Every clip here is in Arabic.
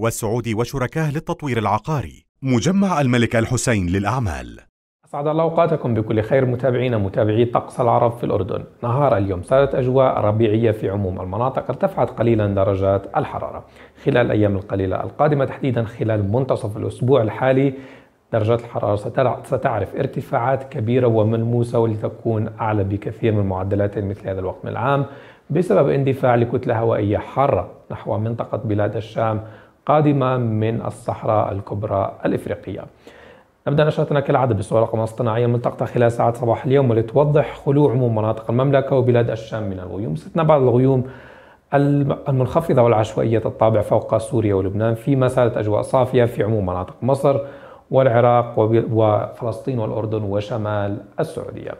والسعودي وشركاه للتطوير العقاري مجمع الملك الحسين للأعمال أسعد الله أوقاتكم بكل خير متابعينا متابعي طقس العرب في الأردن نهار اليوم صارت أجواء ربيعية في عموم المناطق ارتفعت قليلا درجات الحرارة خلال الأيام القليلة القادمة تحديدا خلال منتصف الأسبوع الحالي درجات الحرارة ستعرف ارتفاعات كبيرة وملموسة ولتكون أعلى بكثير من معدلات مثل هذا الوقت من العام بسبب اندفاع لكتلة هوائية حارة نحو منطقة بلاد الشام قادمة من الصحراء الكبرى الإفريقية نبدأ نشرتنا كالعادة بصورة رقم اصطناعية ملتقطة خلال ساعات صباح اليوم والتي توضح خلو عموم مناطق المملكة وبلاد الشام من الغيوم ستنا بعض الغيوم المنخفضة والعشوائية الطابع فوق سوريا ولبنان فيما مسألة أجواء صافية في عموم مناطق مصر والعراق وفلسطين والأردن وشمال السعودية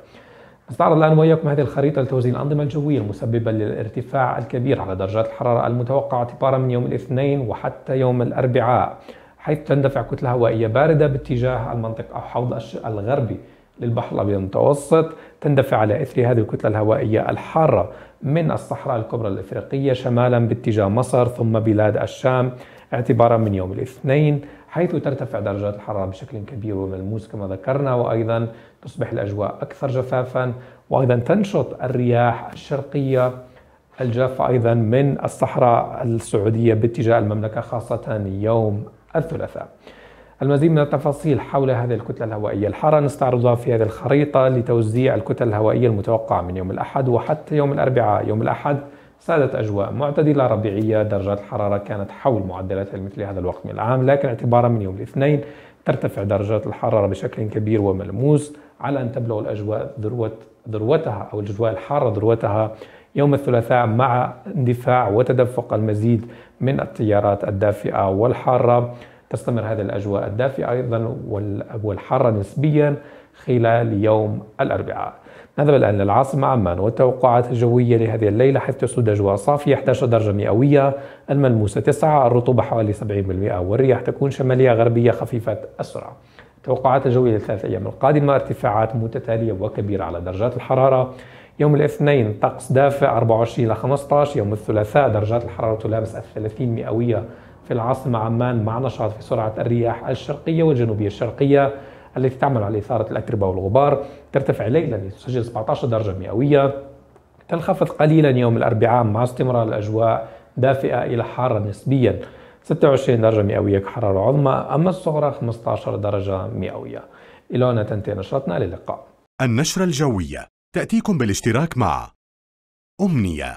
نستعرض الآن وإياكم هذه الخريطة لتوزيع الأنظمة الجوية المسببة للارتفاع الكبير على درجات الحرارة المتوقعة اعتبارا من يوم الاثنين وحتى يوم الأربعاء حيث تندفع كتلة هوائية باردة باتجاه المنطقة أو حوض الغربي للبحر الأبيض المتوسط تندفع على إثر هذه الكتلة الهوائية الحارة من الصحراء الكبرى الإفريقية شمالا باتجاه مصر ثم بلاد الشام اعتبارا من يوم الاثنين حيث ترتفع درجات الحرارة بشكل كبير وملموس كما ذكرنا وأيضا تصبح الأجواء أكثر جفافا وأيضا تنشط الرياح الشرقية الجافة أيضا من الصحراء السعودية باتجاه المملكة خاصة يوم الثلاثاء المزيد من التفاصيل حول هذه الكتلة الهوائية الحارة نستعرضها في هذه الخريطة لتوزيع الكتل الهوائية المتوقعة من يوم الأحد وحتى يوم الأربعاء يوم الأحد سادت أجواء معتدلة ربيعية درجات الحرارة كانت حول معدلاتها مثل هذا الوقت من العام لكن اعتبارا من يوم الاثنين ترتفع درجات الحرارة بشكل كبير وملموس على أن تبلغ الأجواء ذروة ذروتها أو الأجواء الحارة ذروتها يوم الثلاثاء مع اندفاع وتدفق المزيد من التيارات الدافئة والحارة تستمر هذه الأجواء الدافئة أيضا والحارة نسبيا خلال يوم الأربعاء نذهب الآن للعاصمة عمان والتوقعات الجوية لهذه الليلة حيث تسود أجواء صافية 11 درجة مئوية الملموسة 9 الرطوبة حوالي 70% والرياح تكون شمالية غربية خفيفة السرعة التوقعات الجوية للثلاث أيام القادمة ارتفاعات متتالية وكبيرة على درجات الحرارة يوم الاثنين طقس دافئ 24 إلى 15 يوم الثلاثاء درجات الحرارة تلامس الثلاثين مئوية في العاصمة عمان مع نشاط في سرعة الرياح الشرقية والجنوبية الشرقية التي تعمل على إثارة الأتربة والغبار ترتفع ليلا لتسجل 17 درجة مئوية تنخفض قليلا يوم الأربعاء مع استمرار الأجواء دافئة إلى حارة نسبيا 26 درجة مئوية كحرارة عظمى أما الصغرى 15 درجة مئوية إلى هنا تنتهي نشرتنا للقاء النشرة الجوية تأتيكم بالاشتراك مع أمنية